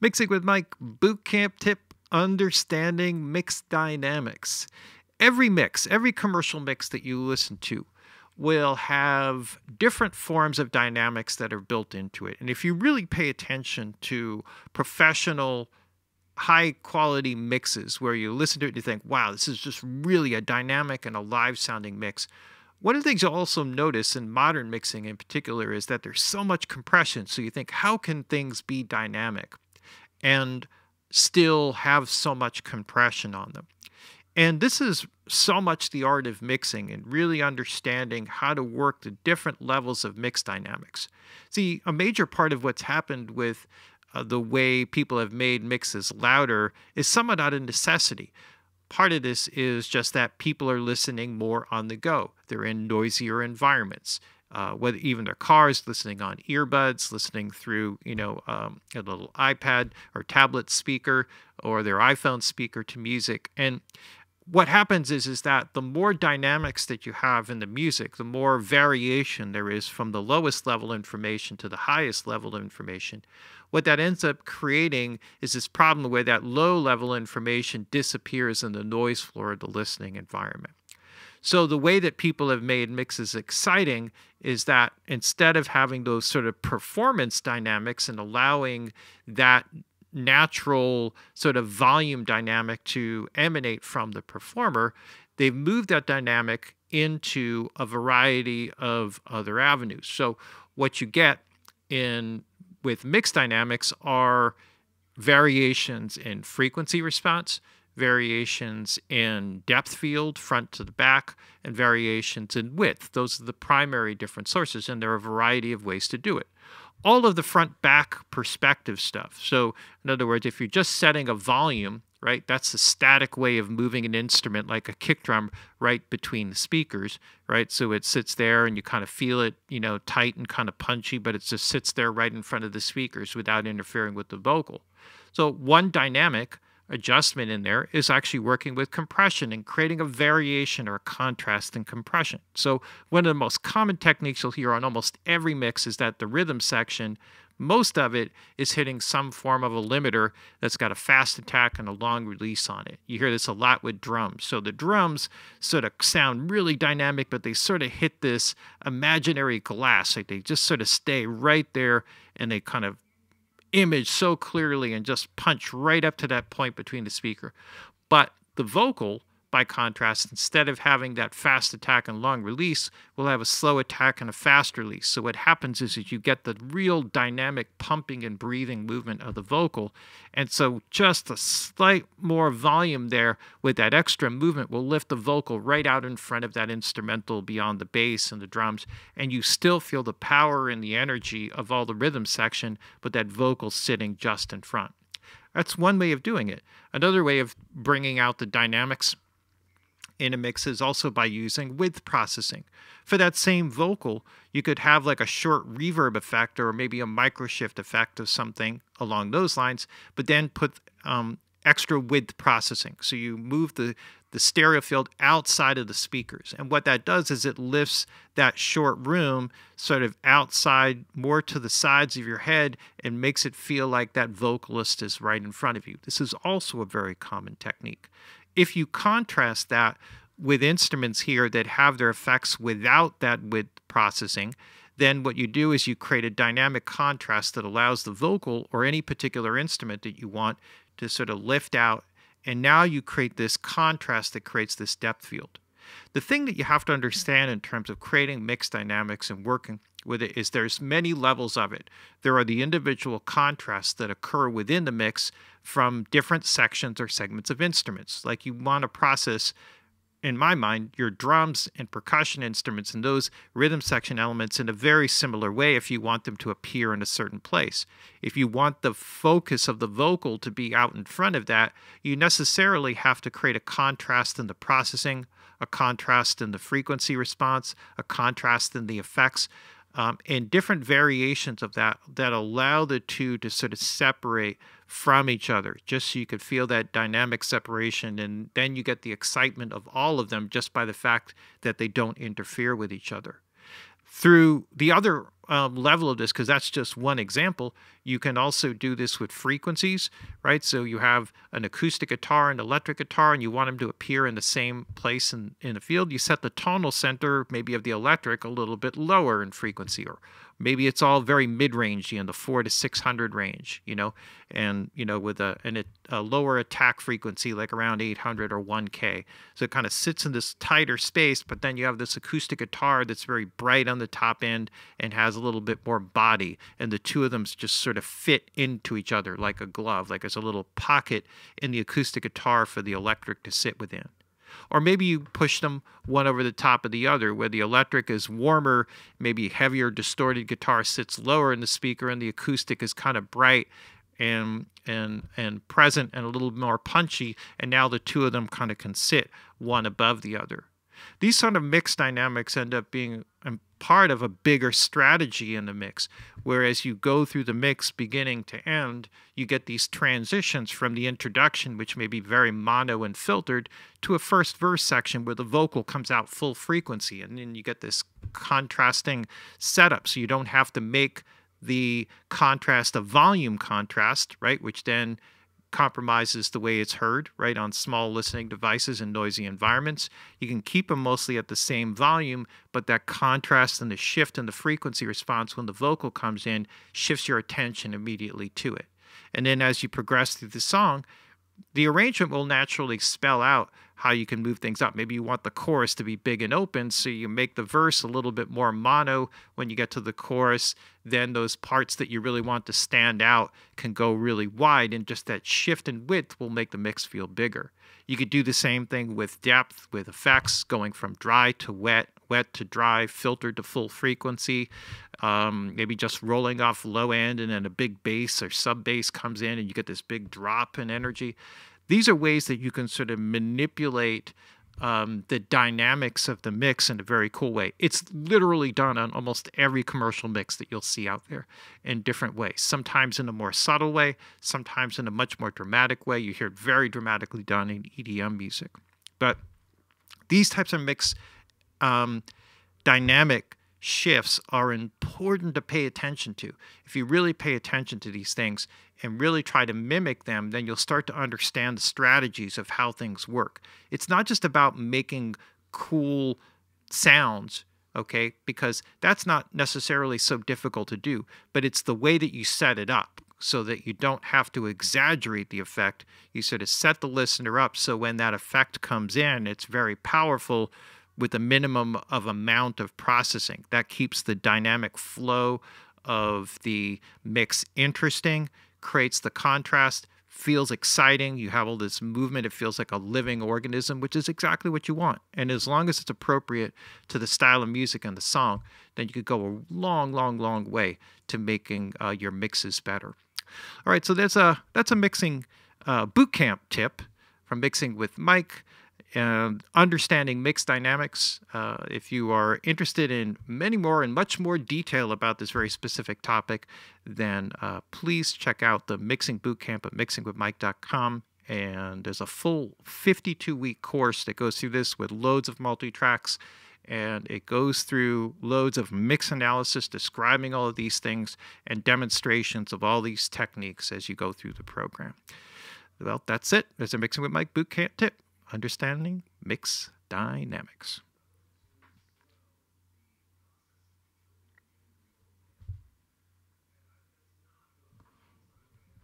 Mixing with Mike bootcamp tip understanding mix dynamics. Every mix, every commercial mix that you listen to will have different forms of dynamics that are built into it. And if you really pay attention to professional high quality mixes where you listen to it and you think, wow, this is just really a dynamic and a live sounding mix. One of the things you'll also notice in modern mixing in particular is that there's so much compression. So you think, how can things be dynamic? and still have so much compression on them. And this is so much the art of mixing and really understanding how to work the different levels of mix dynamics. See, a major part of what's happened with uh, the way people have made mixes louder is somewhat out of necessity. Part of this is just that people are listening more on the go. They're in noisier environments uh, whether even their cars, listening on earbuds, listening through you know um, a little iPad or tablet speaker or their iPhone speaker to music. And what happens is is that the more dynamics that you have in the music, the more variation there is from the lowest level information to the highest level information. What that ends up creating is this problem where that low level information disappears in the noise floor of the listening environment. So the way that people have made mixes exciting is that instead of having those sort of performance dynamics and allowing that natural sort of volume dynamic to emanate from the performer, they've moved that dynamic into a variety of other avenues. So what you get in with mixed dynamics are variations in frequency response variations in depth field, front to the back, and variations in width. Those are the primary different sources, and there are a variety of ways to do it. All of the front back perspective stuff. So, in other words, if you're just setting a volume, right, that's the static way of moving an instrument like a kick drum right between the speakers, right? So it sits there and you kind of feel it, you know, tight and kind of punchy, but it just sits there right in front of the speakers without interfering with the vocal. So, one dynamic adjustment in there is actually working with compression and creating a variation or a contrast in compression. So one of the most common techniques you'll hear on almost every mix is that the rhythm section, most of it is hitting some form of a limiter that's got a fast attack and a long release on it. You hear this a lot with drums. So the drums sort of sound really dynamic, but they sort of hit this imaginary glass. Like they just sort of stay right there and they kind of image so clearly and just punch right up to that point between the speaker. But the vocal by contrast, instead of having that fast attack and long release, we'll have a slow attack and a fast release. So what happens is that you get the real dynamic pumping and breathing movement of the vocal. And so just a slight more volume there with that extra movement will lift the vocal right out in front of that instrumental beyond the bass and the drums. And you still feel the power and the energy of all the rhythm section, but that vocal sitting just in front. That's one way of doing it. Another way of bringing out the dynamics in a mix, is also by using width processing. For that same vocal, you could have like a short reverb effect or maybe a microshift effect of something along those lines, but then put um, extra width processing. So you move the, the stereo field outside of the speakers. And what that does is it lifts that short room sort of outside, more to the sides of your head, and makes it feel like that vocalist is right in front of you. This is also a very common technique. If you contrast that with instruments here that have their effects without that width processing, then what you do is you create a dynamic contrast that allows the vocal or any particular instrument that you want to sort of lift out. And now you create this contrast that creates this depth field. The thing that you have to understand in terms of creating mixed dynamics and working with it is there's many levels of it. There are the individual contrasts that occur within the mix from different sections or segments of instruments. Like you want to process, in my mind, your drums and percussion instruments and those rhythm section elements in a very similar way if you want them to appear in a certain place. If you want the focus of the vocal to be out in front of that, you necessarily have to create a contrast in the processing, a contrast in the frequency response, a contrast in the effects um, and different variations of that that allow the two to sort of separate from each other, just so you could feel that dynamic separation. And then you get the excitement of all of them just by the fact that they don't interfere with each other. Through the other um, level of this, because that's just one example, you can also do this with frequencies, right? So you have an acoustic guitar and electric guitar, and you want them to appear in the same place in, in the field. You set the tonal center, maybe of the electric, a little bit lower in frequency or, maybe it's all very mid-range, you know, the four to six hundred range, you know, and you know with a an, a lower attack frequency like around eight hundred or one K. So it kind of sits in this tighter space, but then you have this acoustic guitar that's very bright on the top end and has a little bit more body, and the two of them just sort of fit into each other like a glove, like there's a little pocket in the acoustic guitar for the electric to sit within or maybe you push them one over the top of the other, where the electric is warmer, maybe heavier, distorted guitar sits lower in the speaker, and the acoustic is kind of bright and and and present and a little more punchy and now the two of them kind of can sit one above the other these sort of mixed dynamics end up being um, part of a bigger strategy in the mix. Whereas you go through the mix beginning to end, you get these transitions from the introduction, which may be very mono and filtered, to a first verse section where the vocal comes out full frequency. And then you get this contrasting setup. So you don't have to make the contrast a volume contrast, right? Which then compromises the way it's heard, right, on small listening devices in noisy environments. You can keep them mostly at the same volume, but that contrast and the shift in the frequency response when the vocal comes in shifts your attention immediately to it. And then as you progress through the song, the arrangement will naturally spell out how you can move things up. Maybe you want the chorus to be big and open, so you make the verse a little bit more mono when you get to the chorus. Then those parts that you really want to stand out can go really wide, and just that shift in width will make the mix feel bigger. You could do the same thing with depth, with effects, going from dry to wet, wet to dry, filtered to full frequency. Um, maybe just rolling off low end, and then a big bass or sub bass comes in, and you get this big drop in energy these are ways that you can sort of manipulate um, the dynamics of the mix in a very cool way. It's literally done on almost every commercial mix that you'll see out there in different ways, sometimes in a more subtle way, sometimes in a much more dramatic way. You hear it very dramatically done in EDM music. But these types of mix um, dynamic shifts are important to pay attention to. If you really pay attention to these things and really try to mimic them, then you'll start to understand the strategies of how things work. It's not just about making cool sounds, okay? Because that's not necessarily so difficult to do, but it's the way that you set it up so that you don't have to exaggerate the effect. You sort of set the listener up so when that effect comes in, it's very powerful with a minimum of amount of processing. That keeps the dynamic flow of the mix interesting, creates the contrast, feels exciting. You have all this movement. It feels like a living organism, which is exactly what you want. And as long as it's appropriate to the style of music and the song, then you could go a long, long, long way to making uh, your mixes better. All right, so that's a that's a mixing uh, boot camp tip from mixing with Mike and understanding mixed dynamics. Uh, if you are interested in many more and much more detail about this very specific topic, then uh, please check out the Mixing Bootcamp at mixingwithmike.com. And there's a full 52 week course that goes through this with loads of multi tracks. And it goes through loads of mix analysis, describing all of these things and demonstrations of all these techniques as you go through the program. Well, that's it. There's a Mixing with Mike Bootcamp tip understanding mix dynamics.